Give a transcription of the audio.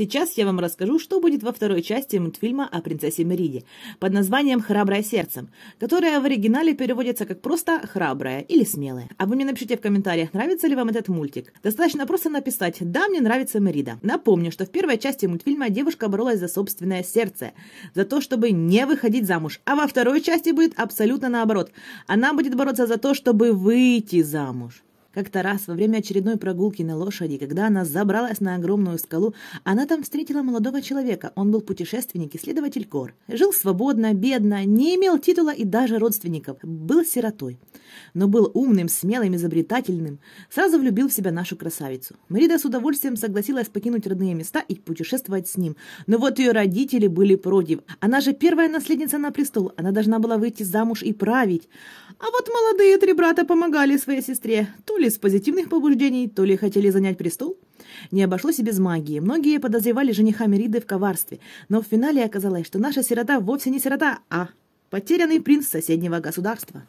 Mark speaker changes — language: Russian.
Speaker 1: сейчас я вам расскажу, что будет во второй части мультфильма о принцессе Мериде под названием «Храброе сердцем», которое в оригинале переводится как просто «храброе» или «смелое». А вы мне напишите в комментариях, нравится ли вам этот мультик. Достаточно просто написать «Да, мне нравится Мерида». Напомню, что в первой части мультфильма девушка боролась за собственное сердце, за то, чтобы не выходить замуж. А во второй части будет абсолютно наоборот. Она будет бороться за то, чтобы выйти замуж. Как-то раз во время очередной прогулки на лошади, когда она забралась на огромную скалу, она там встретила молодого человека. Он был путешественник, исследователь Кор, Жил свободно, бедно, не имел титула и даже родственников. Был сиротой. Но был умным, смелым, изобретательным. Сразу влюбил в себя нашу красавицу. Марида с удовольствием согласилась покинуть родные места и путешествовать с ним. Но вот ее родители были против. Она же первая наследница на престол. Она должна была выйти замуж и править. А вот молодые три брата помогали своей сестре, то ли с позитивных побуждений, то ли хотели занять престол. Не обошлось и без магии. Многие подозревали жениха Мериды в коварстве, но в финале оказалось, что наша сирота вовсе не сирота, а потерянный принц соседнего государства.